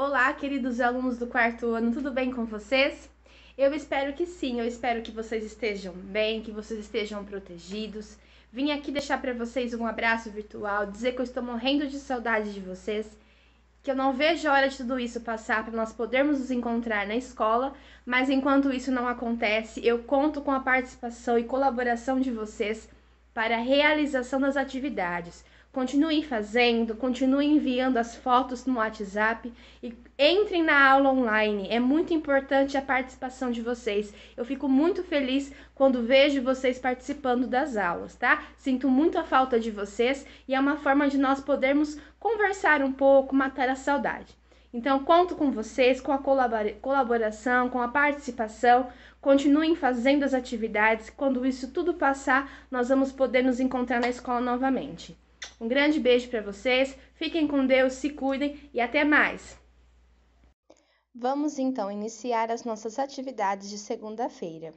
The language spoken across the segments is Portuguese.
Olá, queridos alunos do quarto ano, tudo bem com vocês? Eu espero que sim, eu espero que vocês estejam bem, que vocês estejam protegidos. Vim aqui deixar para vocês um abraço virtual, dizer que eu estou morrendo de saudade de vocês, que eu não vejo a hora de tudo isso passar para nós podermos nos encontrar na escola, mas enquanto isso não acontece, eu conto com a participação e colaboração de vocês para a realização das atividades. Continuem fazendo, continuem enviando as fotos no WhatsApp e entrem na aula online. É muito importante a participação de vocês. Eu fico muito feliz quando vejo vocês participando das aulas, tá? Sinto muito a falta de vocês e é uma forma de nós podermos conversar um pouco, matar a saudade. Então, conto com vocês, com a colaboração, com a participação. Continuem fazendo as atividades. Quando isso tudo passar, nós vamos poder nos encontrar na escola novamente. Um grande beijo para vocês, fiquem com Deus, se cuidem e até mais! Vamos então iniciar as nossas atividades de segunda-feira.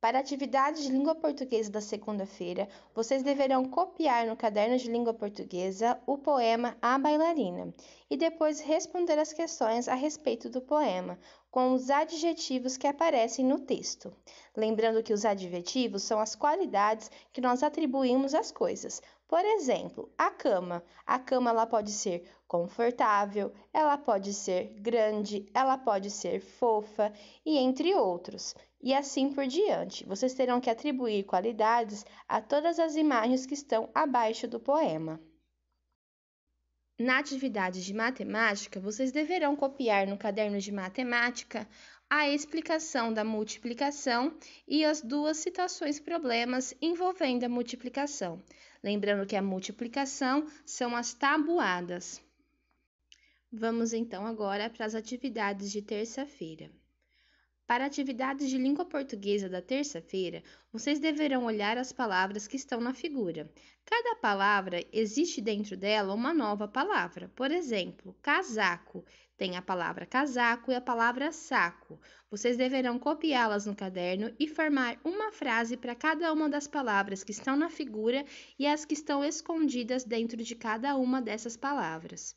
Para a atividade de língua portuguesa da segunda-feira, vocês deverão copiar no caderno de língua portuguesa o poema A Bailarina e depois responder as questões a respeito do poema, com os adjetivos que aparecem no texto. Lembrando que os adjetivos são as qualidades que nós atribuímos às coisas, por exemplo, a cama. A cama ela pode ser confortável, ela pode ser grande, ela pode ser fofa e entre outros. E assim por diante. Vocês terão que atribuir qualidades a todas as imagens que estão abaixo do poema. Na atividade de matemática, vocês deverão copiar no caderno de matemática a explicação da multiplicação e as duas citações problemas envolvendo a multiplicação. Lembrando que a multiplicação são as tabuadas. Vamos então agora para as atividades de terça-feira. Para atividades de língua portuguesa da terça-feira, vocês deverão olhar as palavras que estão na figura. Cada palavra existe dentro dela uma nova palavra. Por exemplo, casaco tem a palavra casaco e a palavra saco. Vocês deverão copiá-las no caderno e formar uma frase para cada uma das palavras que estão na figura e as que estão escondidas dentro de cada uma dessas palavras.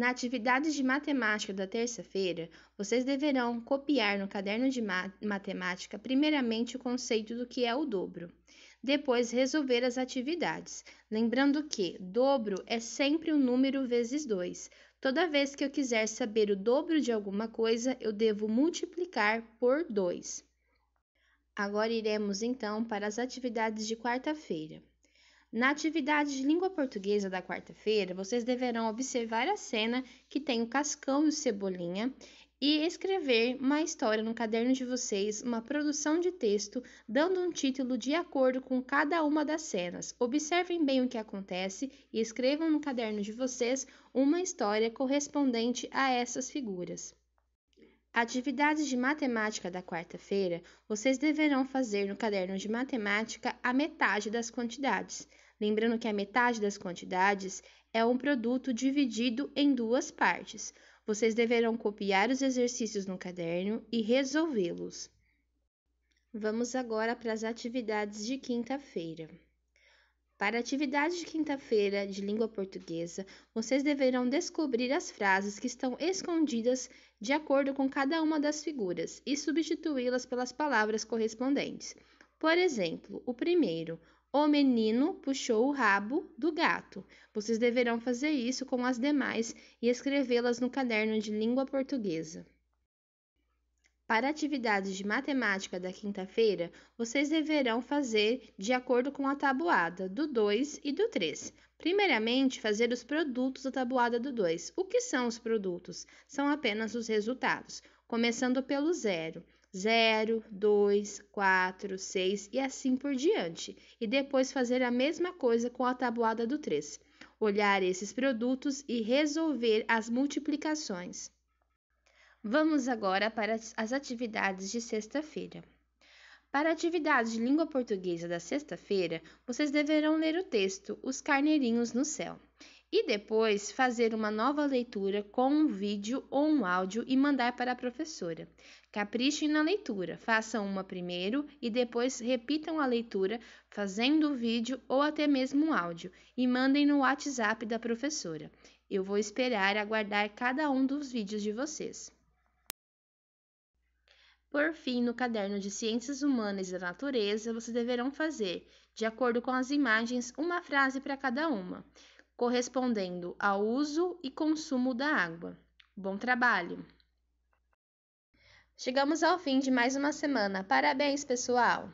Na atividade de matemática da terça-feira, vocês deverão copiar no caderno de matemática primeiramente o conceito do que é o dobro. Depois, resolver as atividades. Lembrando que dobro é sempre um número vezes 2. Toda vez que eu quiser saber o dobro de alguma coisa, eu devo multiplicar por 2. Agora iremos então para as atividades de quarta-feira. Na atividade de língua portuguesa da quarta-feira, vocês deverão observar a cena que tem o Cascão e o Cebolinha e escrever uma história no caderno de vocês, uma produção de texto, dando um título de acordo com cada uma das cenas. Observem bem o que acontece e escrevam no caderno de vocês uma história correspondente a essas figuras. Atividades de matemática da quarta-feira vocês deverão fazer no caderno de matemática a metade das quantidades. Lembrando que a metade das quantidades é um produto dividido em duas partes. Vocês deverão copiar os exercícios no caderno e resolvê-los. Vamos agora para as atividades de quinta-feira. Para a atividade de quinta-feira de língua portuguesa, vocês deverão descobrir as frases que estão escondidas de acordo com cada uma das figuras e substituí-las pelas palavras correspondentes. Por exemplo, o primeiro, o menino puxou o rabo do gato. Vocês deverão fazer isso com as demais e escrevê-las no caderno de língua portuguesa. Para atividades de matemática da quinta-feira, vocês deverão fazer de acordo com a tabuada do 2 e do 3. Primeiramente, fazer os produtos da tabuada do 2. O que são os produtos? São apenas os resultados, começando pelo zero. 0, 2, 4, 6 e assim por diante. E depois fazer a mesma coisa com a tabuada do 3. Olhar esses produtos e resolver as multiplicações. Vamos agora para as atividades de sexta-feira. Para a atividade de língua portuguesa da sexta-feira, vocês deverão ler o texto Os Carneirinhos no Céu e depois fazer uma nova leitura com um vídeo ou um áudio e mandar para a professora. Caprichem na leitura, façam uma primeiro e depois repitam a leitura fazendo o vídeo ou até mesmo um áudio e mandem no WhatsApp da professora. Eu vou esperar aguardar cada um dos vídeos de vocês. Por fim, no caderno de Ciências Humanas e da Natureza, vocês deverão fazer, de acordo com as imagens, uma frase para cada uma, correspondendo ao uso e consumo da água. Bom trabalho! Chegamos ao fim de mais uma semana. Parabéns, pessoal!